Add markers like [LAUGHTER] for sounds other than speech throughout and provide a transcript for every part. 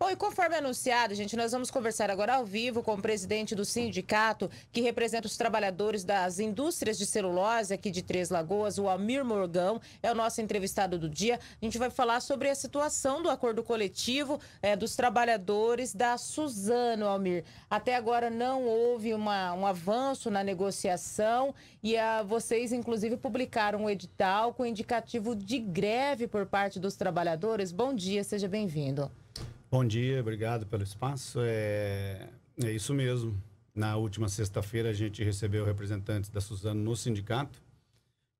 Bom, e conforme anunciado, gente, nós vamos conversar agora ao vivo com o presidente do sindicato que representa os trabalhadores das indústrias de celulose aqui de Três Lagoas, o Almir Morgão, é o nosso entrevistado do dia. A gente vai falar sobre a situação do acordo coletivo é, dos trabalhadores da Suzano, Almir. Até agora não houve uma, um avanço na negociação e a, ah, vocês, inclusive, publicaram um edital com indicativo de greve por parte dos trabalhadores. Bom dia, seja bem-vindo. Bom dia, obrigado pelo espaço. É, é isso mesmo. Na última sexta-feira, a gente recebeu representantes da Suzano no sindicato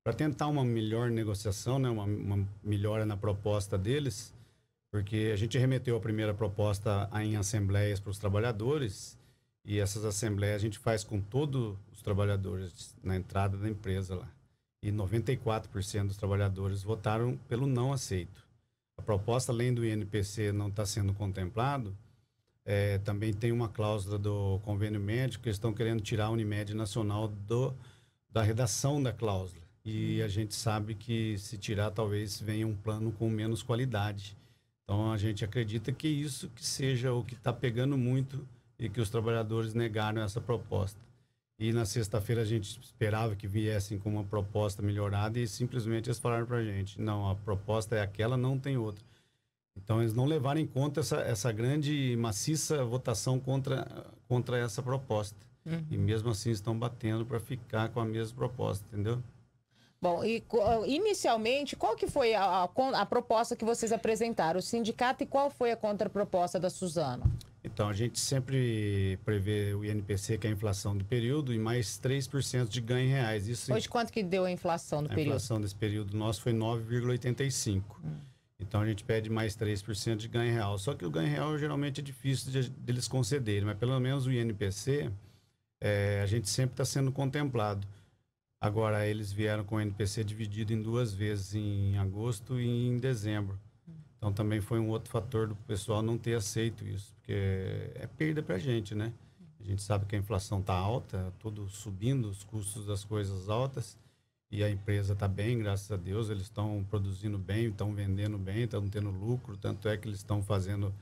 para tentar uma melhor negociação, né? uma, uma melhora na proposta deles, porque a gente remeteu a primeira proposta em assembleias para os trabalhadores e essas assembleias a gente faz com todos os trabalhadores na entrada da empresa lá. E 94% dos trabalhadores votaram pelo não aceito a proposta, além do INPC não estar tá sendo contemplado, é, também tem uma cláusula do convênio médico que estão querendo tirar a Unimed Nacional do, da redação da cláusula. E a gente sabe que se tirar, talvez venha um plano com menos qualidade. Então a gente acredita que isso que seja o que está pegando muito e que os trabalhadores negaram essa proposta. E na sexta-feira a gente esperava que viessem com uma proposta melhorada e simplesmente eles falaram para a gente: não, a proposta é aquela, não tem outra. Então eles não levaram em conta essa, essa grande maciça votação contra, contra essa proposta. Uhum. E mesmo assim estão batendo para ficar com a mesma proposta, entendeu? Bom, e ah, inicialmente, qual que foi a, a, a proposta que vocês apresentaram, o sindicato, e qual foi a contraproposta da Suzano? Então, a gente sempre prevê o INPC, que é a inflação do período, e mais 3% de ganho em reais. Isso, Hoje, quanto que deu a inflação do a período? A inflação desse período nosso foi 9,85%. Hum. Então, a gente pede mais 3% de ganho real. Só que o ganho real geralmente é difícil de, deles concederem, mas pelo menos o INPC, é, a gente sempre está sendo contemplado. Agora, eles vieram com o INPC dividido em duas vezes, em agosto e em dezembro. Então também foi um outro fator do pessoal não ter aceito isso, porque é perda para a gente, né? A gente sabe que a inflação está alta, tudo subindo, os custos das coisas altas, e a empresa está bem, graças a Deus, eles estão produzindo bem, estão vendendo bem, estão tendo lucro, tanto é que eles estão fazendo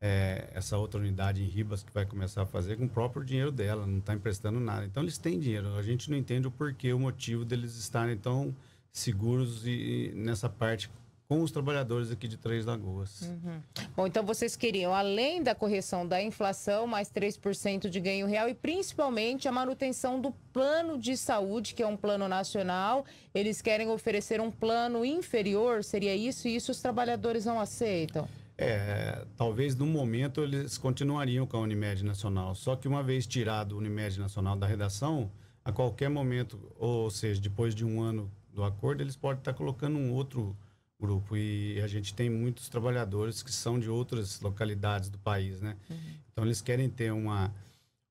é, essa outra unidade em Ribas que vai começar a fazer com o próprio dinheiro dela, não está emprestando nada. Então eles têm dinheiro, a gente não entende o porquê, o motivo deles estarem tão seguros e, e nessa parte com os trabalhadores aqui de Três Lagoas. Uhum. Bom, então vocês queriam, além da correção da inflação, mais 3% de ganho real e principalmente a manutenção do plano de saúde, que é um plano nacional. Eles querem oferecer um plano inferior, seria isso? E isso os trabalhadores não aceitam? É, talvez no momento eles continuariam com a Unimed Nacional, só que uma vez tirado o Unimed Nacional da redação, a qualquer momento, ou seja, depois de um ano do acordo, eles podem estar colocando um outro grupo e a gente tem muitos trabalhadores que são de outras localidades do país, né? Uhum. Então eles querem ter uma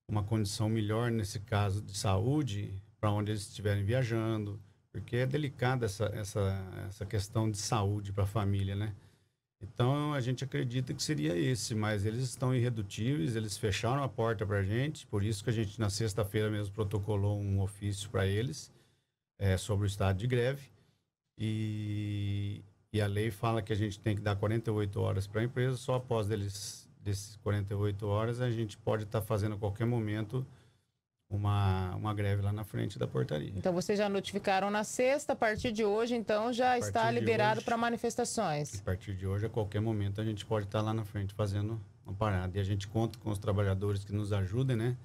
uma condição melhor nesse caso de saúde para onde eles estiverem viajando, porque é delicada essa essa essa questão de saúde para a família, né? Então a gente acredita que seria esse, mas eles estão irredutíveis, eles fecharam a porta para a gente, por isso que a gente na sexta-feira mesmo protocolou um ofício para eles é, sobre o estado de greve e e a lei fala que a gente tem que dar 48 horas para a empresa, só após deles, desses 48 horas a gente pode estar tá fazendo a qualquer momento uma, uma greve lá na frente da portaria. Então vocês já notificaram na sexta, a partir de hoje então já está liberado para manifestações. A partir de hoje, a qualquer momento a gente pode estar tá lá na frente fazendo uma parada. E a gente conta com os trabalhadores que nos ajudem, né?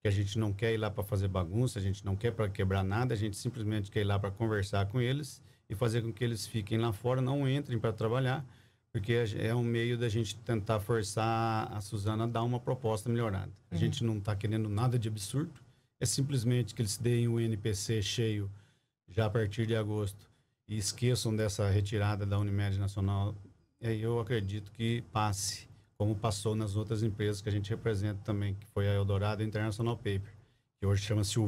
Que a gente não quer ir lá para fazer bagunça, a gente não quer para quebrar nada, a gente simplesmente quer ir lá para conversar com eles e fazer com que eles fiquem lá fora, não entrem para trabalhar, porque é um meio da gente tentar forçar a Suzana a dar uma proposta melhorada. A uhum. gente não está querendo nada de absurdo, é simplesmente que eles deem o NPC cheio já a partir de agosto e esqueçam dessa retirada da Unimed Nacional. É, eu acredito que passe, como passou nas outras empresas que a gente representa também, que foi a Eldorado International Paper, que hoje chama-se o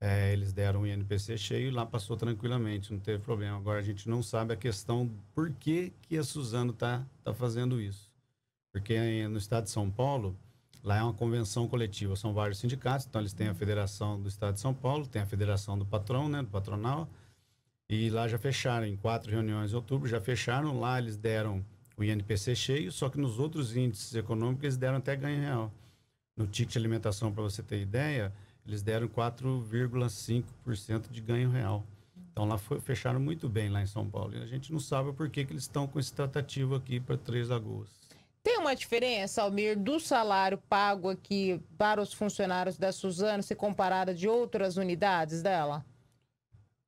é, eles deram um INPC cheio e lá passou tranquilamente, não teve problema. Agora a gente não sabe a questão por que, que a Suzano está tá fazendo isso. Porque no estado de São Paulo, lá é uma convenção coletiva, são vários sindicatos, então eles têm a Federação do Estado de São Paulo, tem a Federação do Patrão, né, do Patronal, e lá já fecharam, em quatro reuniões em outubro, já fecharam, lá eles deram o INPC cheio, só que nos outros índices econômicos eles deram até ganho real. No ticket de alimentação, para você ter ideia, eles deram 4,5% de ganho real. Então lá foi, fecharam muito bem lá em São Paulo. E a gente não sabe por que, que eles estão com esse tratativo aqui para Três Lagoas. Tem uma diferença, Almir, do salário pago aqui para os funcionários da Suzano se comparada de outras unidades dela?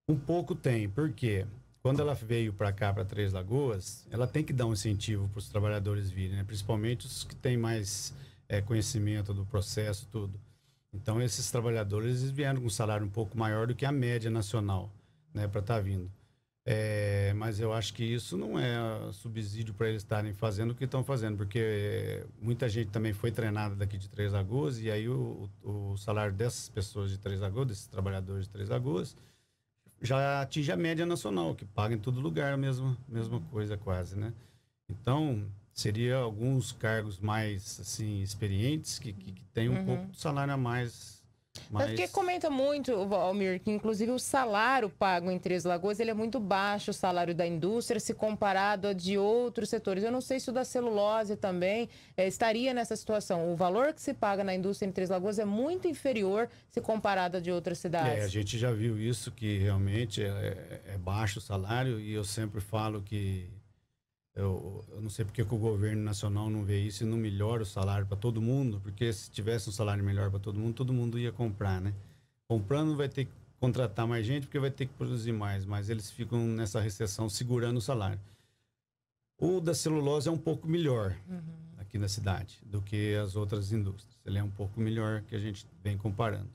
Um pouco tem, porque quando ela veio para cá, para Três Lagoas, ela tem que dar um incentivo para os trabalhadores virem, né? principalmente os que têm mais é, conhecimento do processo, tudo. Então, esses trabalhadores eles vieram com um salário um pouco maior do que a média nacional né, para estar tá vindo. É, mas eu acho que isso não é subsídio para eles estarem fazendo o que estão fazendo, porque eh, muita gente também foi treinada daqui de Três Lagoas, e aí o, o salário dessas pessoas de Três Lagoas, desses trabalhadores de Três Lagoas, já atinge a média nacional, que paga em todo lugar a mesma, mesma coisa quase, né? Então, seria alguns cargos mais assim experientes que, que, que tem um uhum. pouco de salário a mais. Mas... Porque comenta muito, Valmir, que inclusive o salário pago em Três Lagoas ele é muito baixo, o salário da indústria, se comparado a de outros setores. Eu não sei se o da celulose também é, estaria nessa situação. O valor que se paga na indústria em Três Lagoas é muito inferior se comparado a de outras cidades. É, a gente já viu isso, que realmente é, é, é baixo o salário, e eu sempre falo que eu, eu, não sei porque que o governo nacional não vê isso e não melhora o salário para todo mundo, porque se tivesse um salário melhor para todo mundo, todo mundo ia comprar, né? Comprando vai ter que contratar mais gente porque vai ter que produzir mais, mas eles ficam nessa recessão segurando o salário. O da celulose é um pouco melhor uhum. aqui na cidade do que as outras indústrias. Ele é um pouco melhor que a gente vem comparando.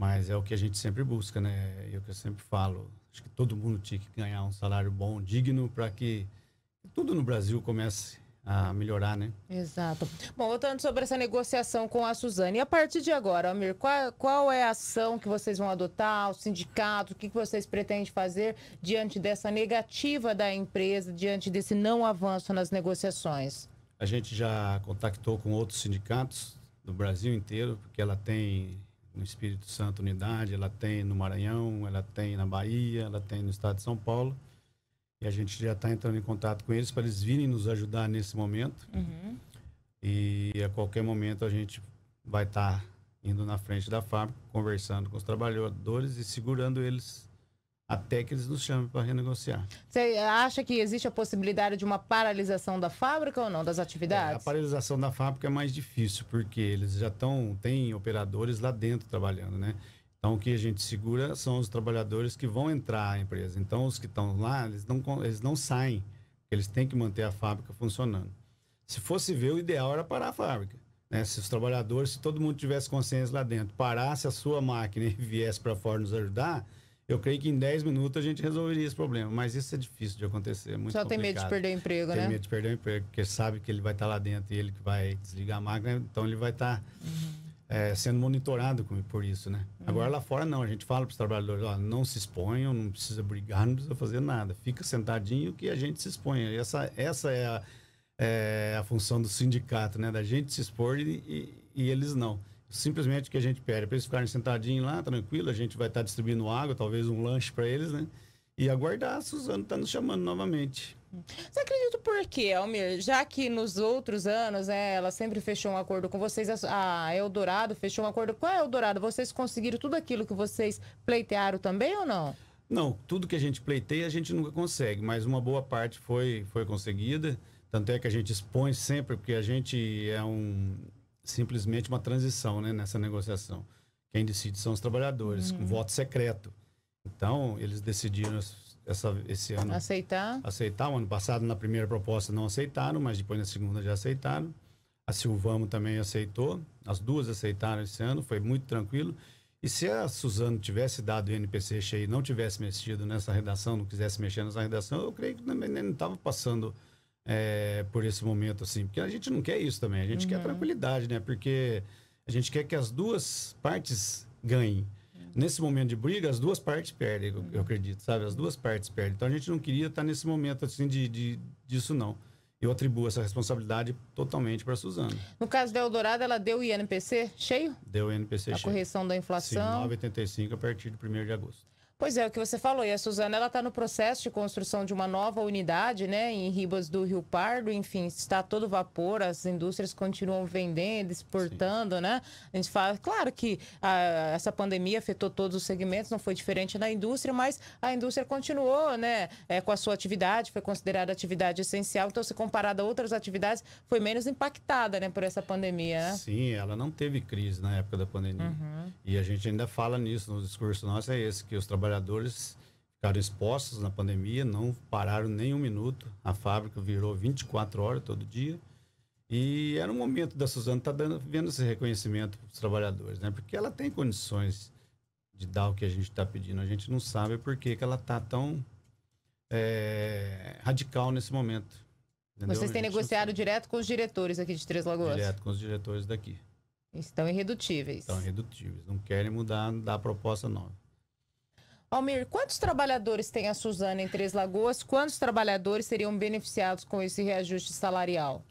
Mas é o que a gente sempre busca, né? É o que eu sempre falo. Acho que todo mundo tinha que ganhar um salário bom, digno, para que tudo no Brasil comece a melhorar, né? Exato. Bom, voltando sobre essa negociação com a Suzane, e a partir de agora, Amir, qual, qual é a ação que vocês vão adotar, o sindicato, o que, que vocês pretendem fazer diante dessa negativa da empresa, diante desse não avanço nas negociações? A gente já contactou com outros sindicatos do Brasil inteiro, porque ela tem no Espírito Santo Unidade, ela tem no Maranhão, ela tem na Bahia, ela tem no estado de São Paulo. E a gente já está entrando em contato com eles para eles virem nos ajudar nesse momento. Uhum. E a qualquer momento a gente vai estar tá indo na frente da fábrica, conversando com os trabalhadores e segurando eles até que eles nos chamem para renegociar. Você acha que existe a possibilidade de uma paralisação da fábrica ou não, das atividades? É, a paralisação da fábrica é mais difícil, porque eles já estão, tem operadores lá dentro trabalhando, né? Então, o que a gente segura são os trabalhadores que vão entrar à empresa. Então, os que estão lá, eles não, eles não saem, eles têm que manter a fábrica funcionando. Se fosse ver, o ideal era parar a fábrica. Né? Se os trabalhadores, se todo mundo tivesse consciência lá dentro, parasse a sua máquina [LAUGHS] e viesse para fora nos ajudar, eu creio que em 10 minutos a gente resolveria esse problema. Mas isso é difícil de acontecer. É muito Só complicado. tem medo de perder o emprego, tem né? Tem medo de perder o emprego, porque sabe que ele vai estar tá lá dentro e ele que vai desligar a máquina, então ele vai estar. Tá... Uhum é, sendo monitorado por isso, né? Uhum. Agora lá fora não, a gente fala para os trabalhadores, ó, não se exponham, não precisa brigar, não precisa fazer nada, fica sentadinho que a gente se expõe. Essa, essa é, a, é a função do sindicato, né? Da gente se expor e, e, e eles não. Simplesmente o que a gente pede para eles ficarem sentadinhos lá, tranquilo, a gente vai estar tá distribuindo água, talvez um lanche para eles, né? e aguardar. A Suzano está nos chamando novamente. Você acredita por quê, Almir? Já que nos outros anos né, ela sempre fechou um acordo com vocês, a Eldorado fechou um acordo com a é, Eldorado. Vocês conseguiram tudo aquilo que vocês pleitearam também ou não? Não, tudo que a gente pleiteia a gente nunca consegue, mas uma boa parte foi, foi conseguida. Tanto é que a gente expõe sempre, porque a gente é um simplesmente uma transição né, nessa negociação. Quem decide são os trabalhadores, uhum. com voto secreto. Então, eles decidiram essa, esse ano. Aceitar? Aceitar. O ano passado, na primeira proposta, não aceitaram, mas depois na segunda já aceitaram. A Silvamo também aceitou. As duas aceitaram esse ano, foi muito tranquilo. E se a Suzano tivesse dado o NPC cheio e não tivesse mexido nessa redação, não quisesse mexer nessa redação, eu creio que também né, não estava passando é, por esse momento assim. Porque a gente não quer isso também, a gente uhum. quer tranquilidade, né? Porque a gente quer que as duas partes ganhem nesse momento de briga, as duas partes perdem, eu, eu acredito, sabe? As duas partes perdem. Então a gente não queria estar nesse momento assim de, de disso, não. Eu atribuo essa responsabilidade totalmente para Suzana. No caso da Eldorado, ela deu o INPC cheio? Deu o INPC a cheio. A correção da inflação? 9,85 a partir de 1 de agosto. Pois é, o que você falou, e a Suzana ela está no processo de construção de uma nova unidade, né, em Ribas do Rio Pardo, enfim, está todo vapor, as indústrias continuam vendendo, exportando, Sim. né? A gente fala, claro que a, essa pandemia afetou todos os segmentos, não foi diferente na indústria, mas a indústria continuou, né, é, com a sua atividade, foi considerada atividade essencial, então se comparada a outras atividades, foi menos impactada, né, por essa pandemia, né? Sim, ela não teve crise na época da pandemia. Uhum. E a gente ainda fala nisso, no discurso nosso é esse, que os trabalhadores trabalhadores ficaram expostos na pandemia, não pararam nem um minuto. A fábrica virou 24 horas todo dia. E era um momento da Suzana estar tá dando vendo esse reconhecimento para os trabalhadores, né? Porque ela tem condições de dar o que a gente está pedindo. A gente não sabe por que, ela está tão é, radical nesse momento. Entendeu? Vocês têm negociado direto com os diretores aqui de Três Lagoas? Direto com os diretores daqui. Estão irredutíveis. Estão irredutíveis. Não querem mudar da proposta nova. Almir, quantos trabalhadores tem a Suzana em Três Lagoas? Quantos trabalhadores seriam beneficiados com esse reajuste salarial?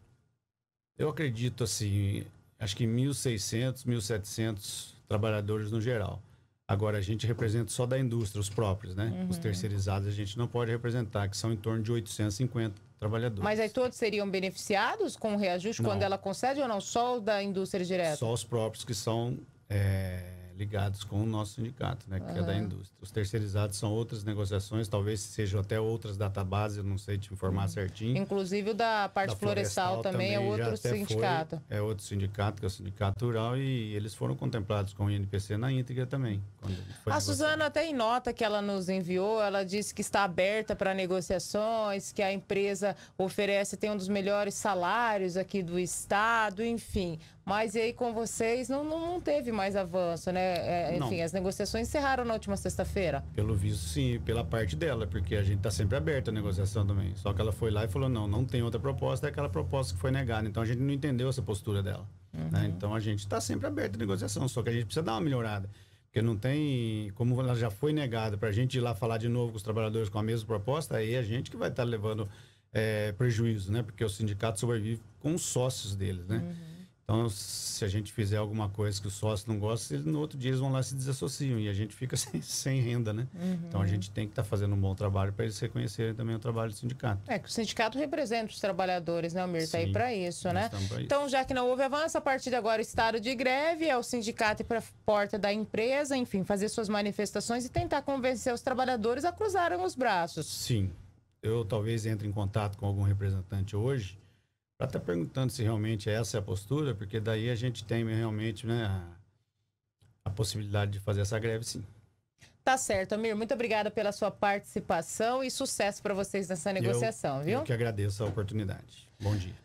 Eu acredito, assim, acho que 1.600, 1.700 trabalhadores no geral. Agora, a gente representa só da indústria, os próprios, né? Uhum. Os terceirizados a gente não pode representar, que são em torno de 850 trabalhadores. Mas aí todos seriam beneficiados com o reajuste não. quando ela concede ou não? Só da indústria direta? Só os próprios que são é, ligados com o nosso sindicato, né, que uhum. é da indústria. Os terceirizados são outras negociações, talvez sejam até outras databases, eu não sei te informar uhum. certinho. Inclusive o da parte da florestal, florestal, também, é outro sindicato. Foi, é outro sindicato, que é o Sindicato Rural, e eles foram contemplados com o INPC na íntegra também. A Suzana até em nota que ela nos enviou, ela disse que está aberta para negociações, que a empresa oferece, tem um dos melhores salários aqui do Estado, enfim. Mas aí com vocês não, não, não teve mais avanço, né? É, é, enfim, não. as negociações encerraram na última sexta-feira. Pelo visto, sim, pela parte dela, porque a gente está sempre aberto à negociação também. Só que ela foi lá e falou: não, não tem outra proposta, é aquela proposta que foi negada. Então a gente não entendeu essa postura dela. Né? Uhum. Né? Então a gente está sempre aberto à negociação, só que a gente precisa dar uma melhorada. Porque não tem. Como ela já foi negada, para a gente ir lá falar de novo com os trabalhadores com a mesma proposta, aí a gente que vai estar tá levando é, prejuízo, né? Porque o sindicato sobrevive com os sócios deles, né? Uhum. Então, se a gente fizer alguma coisa que o sócio não gosta, eles, no outro dia eles vão lá se desassociam e a gente fica [LAUGHS] sem, sem renda, né? Uhum. Então, a gente tem que estar tá fazendo um bom trabalho para eles reconhecerem também o trabalho do sindicato. É, que o sindicato representa os trabalhadores, né, Almir? Está aí para isso, né? Isso. Então, já que não houve avanço, a partir de agora, estado de greve, é o sindicato ir para a porta da empresa, enfim, fazer suas manifestações e tentar convencer os trabalhadores a cruzarem os braços. Sim. Eu talvez entre em contato com algum representante hoje para estar tá perguntando se realmente essa é a postura, porque daí a gente tem realmente né, a, a possibilidade de fazer essa greve, sim. Tá certo, Amir. Muito obrigada pela sua participação e sucesso para vocês nessa negociação, eu, viu? Eu que agradeço a oportunidade. Bom dia.